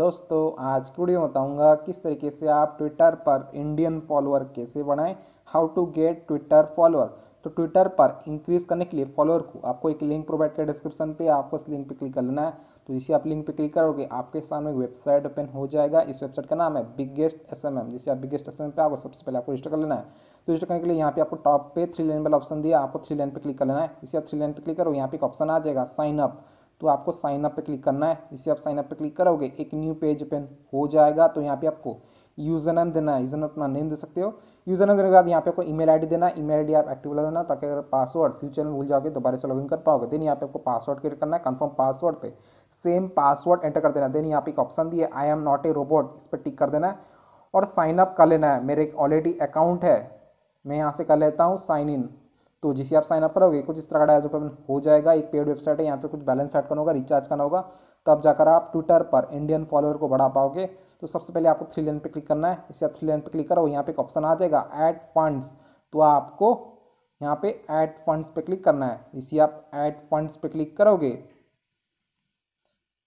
दोस्तों आज की वीडियो बताऊंगा किस तरीके से आप ट्विटर पर इंडियन फॉलोअर कैसे बनाएं how to get Twitter follower तो ट्विटर पर इंक्रीज करने के लिए फॉलोअर को आपको एक लिंक प्रोवाइड किया डिस्क्रिप्शन पे आपको इस लिंक पे क्लिक कर लेना है तो इसे आप लिंक पे क्लिक करोगे आपके सामने वेबसाइट ओपन हो जाएगा इस वेबसाइट का नाम है बिगेस्ट एस एम एम जिसे आप बिगेस्ट एस एम एम पे आपको सबसे पहले आपको रजिस्टर कर लेना है तो रजिस्टर करने के लिए यहाँ पे आपको टॉप पे थ्री लाइन वाला ऑप्शन दिया आपको थ्री लाइन पे क्लिक कर लेना है इसे आप थ्री लाइन पे क्लिक करो यहाँ पे एक ऑप्शन आ जाएगा साइन अप तो आपको साइन अप पे क्लिक करना है इसे आप साइन अप पे क्लिक करोगे एक न्यू पेज ओपन हो जाएगा तो यहाँ पे आपको यूज़र नेम देना है यूज़र नेम अपना नेम दे सकते हो यूज़र नेम देने के बाद यहाँ पे आपको ईमेल आईडी देना ईमेल आईडी आप एक्टिव लगा देना ताकि अगर पासवर्ड फ्यूचर में भूल जाओगे दोबारा से लॉगिन कर पाओगे देन यहाँ पे आपको पासवर्ड क्रिएट करना है कन्फर्म पासवर्ड पे सेम पासवर्ड एंटर कर देना देन यहाँ पे एक ऑप्शन दिए I am not a robot इस पर टिक कर देना है और साइन अप कर लेना है मेरे एक ऑलरेडी अकाउंट है मैं यहाँ से कर लेता हूँ साइन इन तो जिसे आप साइन करोगे कुछ इस तरह का डायज ओपन हो जाएगा एक पेड वेबसाइट है यहाँ पे कुछ बैलेंस सेट करना होगा रिचार्ज करना होगा तब तो जाकर आप ट्विटर पर इंडियन फॉलोअर को बढ़ा पाओगे तो सबसे पहले आपको थ्री लेन पे क्लिक करना है इसे आप थ्री लेन पे क्लिक करो यहाँ पे एक ऑप्शन आ जाएगा ऐड फंड्स तो आपको यहाँ पे ऐड फंड्स पे क्लिक करना है इसी आप ऐड फंड्स पे क्लिक करोगे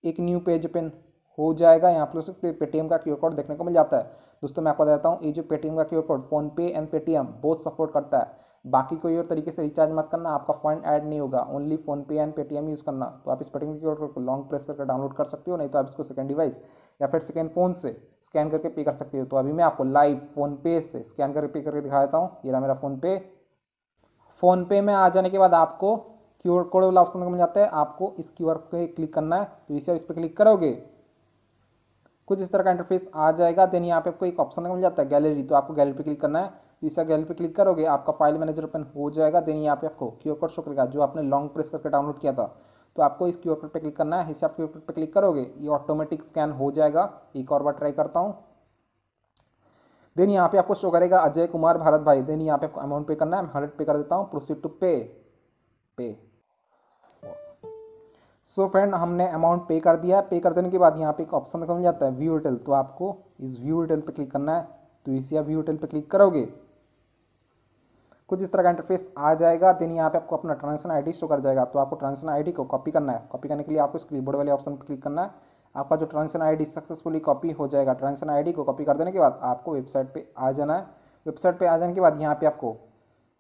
एक न्यू पेज पेन हो जाएगा यहाँ पर सकते पेटीएम का क्यू कोड देखने को मिल जाता है दोस्तों मैं आपको देता हूँ ये जो पेटीएम का Q code PhonePe and Paytm बहुत सपोर्ट करता है बाकी कोई और तरीके से रिचार्ज मत करना आपका फंड ऐड नहीं होगा only PhonePe and Paytm use करना तो आप इस पर्टिकुलर कोड को लॉन्ग प्रेस करके डाउनलोड कर सकते हो नहीं तो आप इसको सेकेंड डिवाइस या फिर सेकेंड फ़ोन से स्कैन करके पे कर सकते हो तो अभी मैं आपको लाइव फ़ोन पे से स्कैन करके पे करके दिखा देता हूँ ये रहा मेरा फ़ोनपे फ़ोनपे में आ जाने के बाद आपको क्यू आर कोड वाला ऑप्शन मिल जाता है आपको इस क्यू आर पे क्लिक करना है तो इसे आप इस पर क्लिक करोगे कुछ इस तरह का इंटरफेस आ जाएगा देन यहाँ पे आपको एक ऑप्शन मिल जाता है गैलरी तो आपको गैलरी पे क्लिक करना है तो इस पे क्लिक करोगे आपका फाइल मैनेजर ओपन हो जाएगा देन यहाँ पे आपको क्यू कोड शो करेगा जो आपने लॉन्ग प्रेस करके डाउनलोड किया था तो आपको इस क्यू कोड पे क्लिक करना है इसे आप क्यू कोड पे क्लिक करोगे ये ऑटोमेटिक स्कैन हो जाएगा एक और बार ट्राई करता हूँ देन यहाँ पे आपको शो करेगा अजय कुमार भारत भाई देन यहाँ पे आपको अमाउंट पे करना है हंड्रेड पे कर देता हूँ प्रोसीड टू पे पे सो so फ्रेंड हमने अमाउंट पे कर दिया है पे कर देने के बाद यहाँ पे एक ऑप्शन मिल जाता है व्यू डिटेल तो आपको इस व्यू डिटेल पे क्लिक करना है तो इसी आप व्यू डिटेल पे क्लिक करोगे कुछ इस तरह का इंटरफेस आ जाएगा देन यहाँ पे आपको अपना ट्रांजेक्शन आईडी शो कर जाएगा तो आपको ट्रांजेक्शन आईडी को कॉपी करना है कॉपी करने के लिए आपको इस कीबोर्ड वाले ऑप्शन पर क्लिक करना है आपका जो ट्रांजेक्शन आईडी सक्सेसफुली कॉपी हो जाएगा ट्रांजेक्शन आईडी को कॉपी कर देने के बाद आपको वेबसाइट पर आ जाना है वेबसाइट पर आ जाने के बाद यहाँ पे आपको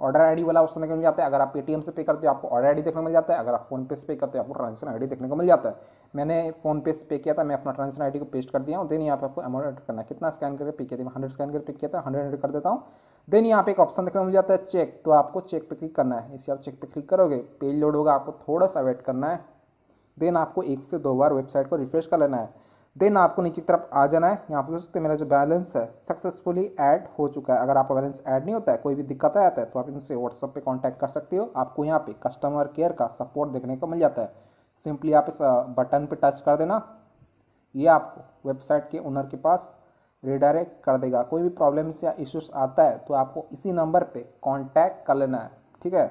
ऑर्डर आईडी वाला ऑप्शन देखने मिल जाता है अगर आप पेटीएम से पे करते हो आपको ऑर्डर आईडी देखने को मिल जाता है अगर आप फोन पे से पे करते हो आपको ट्रांजेक्शन डी देखने को मिल जाता है मैंने फोन पे से पे किया था मैं अपना ट्रांजेक्शन आईडी को पेस्ट कर दिया हूँ देन यहाँ पे आपको अमाउंट एंटर करना कितना स्कैन करके पे किया था हंड्रेड स्कैन करके पे किया था हंड्रेड एंटर कर देता हूँ देन यहाँ पे एक ऑप्शन देखने को मिल जाता है चेक तो आपको चेक पे क्लिक करना है इसे आप चेक पे क्लिक करोगे पेज लोड होगा आपको थोड़ा सा वेट करना है देन आपको एक से दो बार वेबसाइट को रिफ्रेश कर लेना है देन आपको नीचे की तरफ आ जाना है यहाँ पर सकते मेरा जो बैलेंस है सक्सेसफुली ऐड हो चुका है अगर आपका बैलेंस ऐड नहीं होता है कोई भी दिक्कत आता है तो आप इनसे व्हाट्सअप पे कांटेक्ट कर सकते हो आपको यहाँ पे कस्टमर केयर का सपोर्ट देखने को मिल जाता है सिंपली आप इस बटन पे टच कर देना ये आपको वेबसाइट के ओनर के पास रिडायरेक्ट कर देगा कोई भी प्रॉब्लम्स या इश्यूज आता है तो आपको इसी नंबर पे कांटेक्ट कर लेना है ठीक है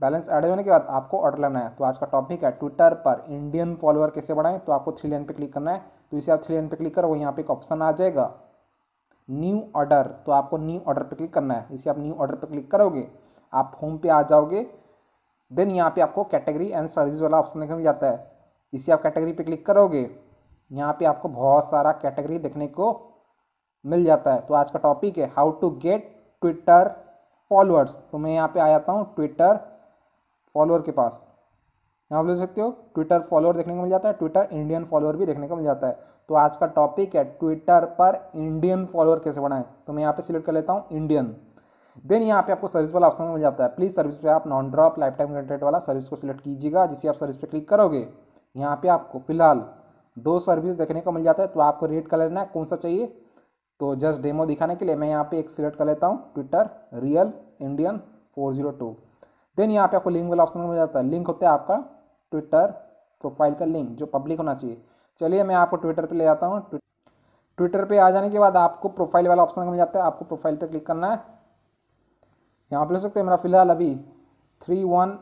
बैलेंस ऐड होने के बाद आपको ऑर्डर लेना है तो आज का टॉपिक है ट्विटर पर इंडियन फॉलोअर कैसे बढ़ाएं तो आपको थ्री लाइन पे क्लिक करना है तो इसे आप थ्री लाइन पे क्लिक करो यहाँ पर एक ऑप्शन आ जाएगा न्यू ऑर्डर तो आपको न्यू ऑर्डर पर क्लिक करना है इसे आप न्यू ऑर्डर पर क्लिक करोगे आप होम पे आ जाओगे देन यहाँ पे आपको कैटेगरी एंड सर्विस वाला ऑप्शन देखने मिल जाता है इसे आप कैटेगरी पे क्लिक करोगे यहाँ पे आपको बहुत सारा कैटेगरी देखने को मिल जाता है तो आज का टॉपिक है how to get Twitter followers तो मैं यहाँ पे आ जाता हूँ ट्विटर फॉलोअर के पास यहाँ आप सकते हो ट्विटर फॉलोअर देखने को मिल जाता है ट्विटर इंडियन फॉलोअर भी देखने को मिल जाता है तो आज का टॉपिक है ट्विटर पर इंडियन फॉलोअर कैसे बनाएं तो मैं यहाँ पे सिलेक्ट कर लेता हूँ इंडियन देन यहाँ पे आपको सर्विस वाला ऑप्शन मिल जाता है प्लीज़ सर्विस पे आप non drop lifetime content वाला सर्विस को सिलेक्ट कीजिएगा जिसे आप सर्विस पे क्लिक करोगे यहाँ पे आपको फिलहाल दो सर्विस देखने को मिल जाता है तो आपको रेड कलर लेना है कौन सा चाहिए तो जस्ट डेमो दिखाने के लिए मैं यहाँ पे एक सिलेक्ट कर लेता हूँ Twitter real Indian four zero two then यहाँ पे आपको लिंक वाला ऑप्शन मिल जाता है लिंक होता है आपका ट्विटर प्रोफाइल का लिंक जो पब्लिक होना चाहिए चलिए मैं आपको ट्विटर पर ले जाता हूँ ट्विटर पर आ जाने के बाद आपको प्रोफाइल वाला ऑप्शन मिल जाता है आपको प्रोफाइल पर क्लिक करना है यहाँ पर ले सकते हैं मेरा फिलहाल अभी three one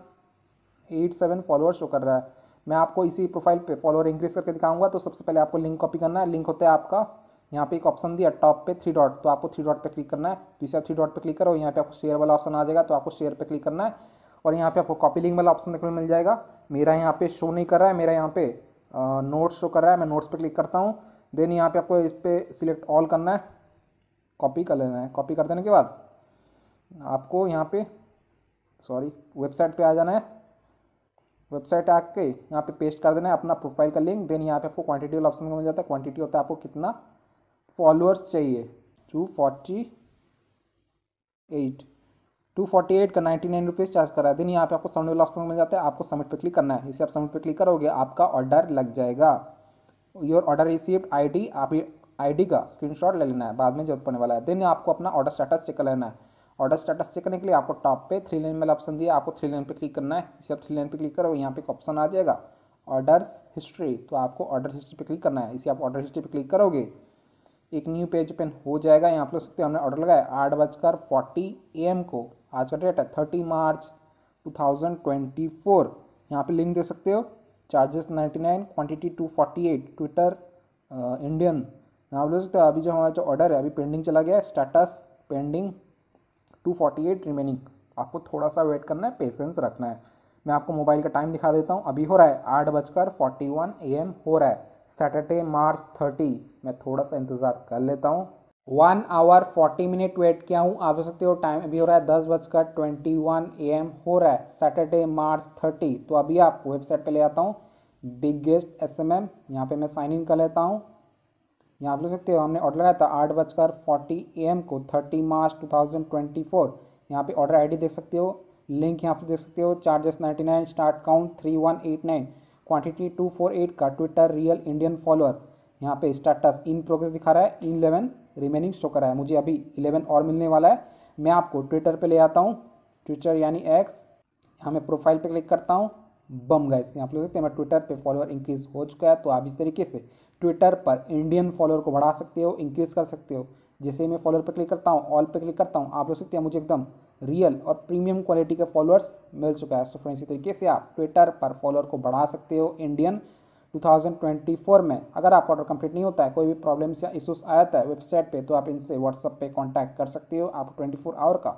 eight seven follower show कर रहा है मैं आपको इसी प्रोफाइल पे फॉलोअर इंक्रीज करके दिखाऊंगा तो सबसे पहले आपको लिंक कॉपी करना है लिंक होता है आपका यहाँ पे एक ऑप्शन दिया टॉप पे थ्री डॉट तो आपको थ्री डॉट पे क्लिक करना है दूसरा थ्री डॉट पे क्लिक करो यहाँ पे आपको शेयर वाला ऑप्शन आ जाएगा तो आपको शेयर पे क्लिक करना है और यहाँ पे आपको कॉपी लिंक वाला ऑप्शन देखने को मिल जाएगा मेरा यहाँ पे शो नहीं कर रहा है मेरा यहाँ पे नोट्स शो कर रहा है मैं नोट्स पर क्लिक करता हूँ देन यहाँ पे आपको इस पर सिलेक्ट ऑल करना है कॉपी कर लेना है कॉपी कर देने के बाद आपको यहाँ पे सॉरी वेबसाइट पे आ जाना है वेबसाइट आके यहाँ पे पेस्ट कर देना है अपना प्रोफाइल का लिंक देन यहाँ पे आपको क्वांटिटी वाला ऑप्शन मिल जाता है क्वांटिटी होता है आपको कितना फॉलोअर्स चाहिए two forty eight two forty eight का नाइन्टी नाइन रुपीज़ चार्ज करा दिन यहाँ पे आपको सामने वाला ऑप्शन मिल जाता है आपको सबमिट पे क्लिक करना है इसे आप सबमिट पे क्लिक करोगे आपका ऑर्डर लग जाएगा योर ऑर्डर रिसीव्ड आईडी आप आईडी का स्क्रीनशॉट ले लेना है बाद में जरूरत पड़ने वाला है देन आपको अपना ऑर्डर स्टेटस चेक कर लेना है ऑर्डर स्टेटस चेक करने के लिए आपको टॉप पे थ्री लाइन वाला ऑप्शन दिया आपको थ्री लाइन पर क्लिक करना है इसे आप थ्री लाइन पे क्लिक करोगे यहाँ पे एक ऑप्शन आ जाएगा ऑर्डर्स हिस्ट्री तो आपको ऑर्डर हिस्ट्री पे क्लिक करना है इसे आप ऑर्डर हिस्ट्री पे क्लिक करोगे एक न्यू पेज ओपन हो जाएगा यहाँ पर सकते हो हमने ऑर्डर लगाया आठ बजकर फोर्टी ए को आज का डेट है thirty March two thousand twenty four यहाँ पर लिंक दे सकते हो charges ninety nine quantity two forty eight Twitter Indian यहाँ बोल सकते हो अभी जो हमारा जो ऑर्डर है अभी पेंडिंग चला गया है status pending two forty eight remaining आपको थोड़ा सा वेट करना है पेशेंस रखना है मैं आपको मोबाइल का टाइम दिखा देता हूँ अभी हो रहा है आठ बजकर फोर्टी वन ए एम हो रहा है सैटरडे मार्च थर्टी मैं थोड़ा सा इंतज़ार कर लेता हूँ one hour forty minute wait किया हूँ आप देख सकते हो टाइम अभी हो रहा है दस बजकर ट्वेंटी वन ए एम हो रहा है सैटरडे मार्च थर्टी तो अभी आप वेबसाइट पे ले आता हूँ बिगेस्ट एस एम एम यहाँ पर मैं साइन इन कर लेता हूँ यहाँ आप देख सकते हो हमने ऑर्डर लगाया था आठ बजकर फोर्टी ए एम को thirty March two thousand twenty four यहाँ पर ऑर्डर आई डी देख सकते हो लिंक यहाँ पर देख सकते हो charges ninety nine start count three one eight nine quantity 248 का ट्विटर रियल इंडियन फॉलोअर यहाँ पे स्टाटस इन प्रोग्रेस दिखा रहा है इन इलेवन रिमेनिंग शो कर रहा है मुझे अभी इलेवन और मिलने वाला है मैं आपको ट्विटर पे ले आता हूँ ट्विटर यानी एक्स यहाँ मैं प्रोफाइल पे क्लिक करता हूँ बम गैस यहाँ आप लोग देखते हैं मैं ट्विटर पे फॉलोअर इंक्रीज हो चुका है तो आप इस तरीके से ट्विटर पर इंडियन फॉलोअर को बढ़ा सकते हो इंक्रीज कर सकते हो जैसे मैं फॉलोअर पर क्लिक करता हूँ ऑल पर क्लिक करता हूँ आप लोग सकते हैं मुझे एकदम रियल और प्रीमियम क्वालिटी के फॉलोअर्स मिल चुका है सो फ्रेंड्स इसी तरीके से आप ट्विटर पर फॉलोअर को बढ़ा सकते हो इंडियन 2024 में अगर आपका ऑर्डर कंप्लीट नहीं होता है कोई भी प्रॉब्लम्स या इशूज़ आया था वेबसाइट पे तो आप इनसे व्हाट्सअप पे कांटेक्ट कर सकते हो आपको 24 आवर का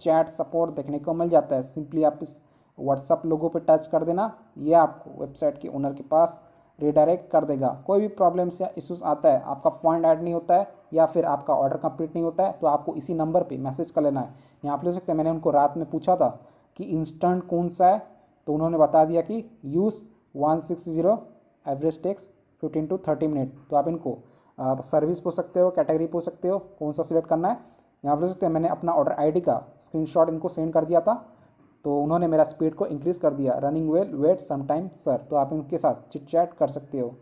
चैट सपोर्ट देखने को मिल जाता है सिंपली आप इस व्हाट्सअप लोगों पे टच कर देना यह आपको वेबसाइट के ओनर के पास रिडायरेक्ट कर देगा कोई भी प्रॉब्लम्स या इशूज़ आता है आपका फंड ऐड नहीं होता है या फिर आपका ऑर्डर कंप्लीट नहीं होता है तो आपको इसी नंबर पे मैसेज कर लेना है यहाँ पर ले सकते हैं मैंने उनको रात में पूछा था कि इंस्टेंट कौन सा है तो उन्होंने बता दिया कि use one six zero average takes fifteen to thirty minute तो आप इनको आप सर्विस पूछ सकते हो कैटेगरी पूछ सकते हो कौन सा सिलेक्ट करना है यहाँ पर ले सकते हैं मैंने अपना ऑर्डर आई का स्क्रीन इनको सेंड कर दिया था तो उन्होंने मेरा स्पीड को इंक्रीज़ कर दिया running well wait sometime sir तो आप उनके साथ चिट चैट कर सकते हो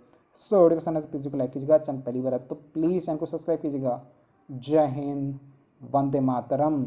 सो वीडियो पसंद है तो प्लीज़ को लाइक कीजिएगा चैनल पहली बार है तो प्लीज़ चैनल को सब्सक्राइब कीजिएगा जय हिंद वंदे मातरम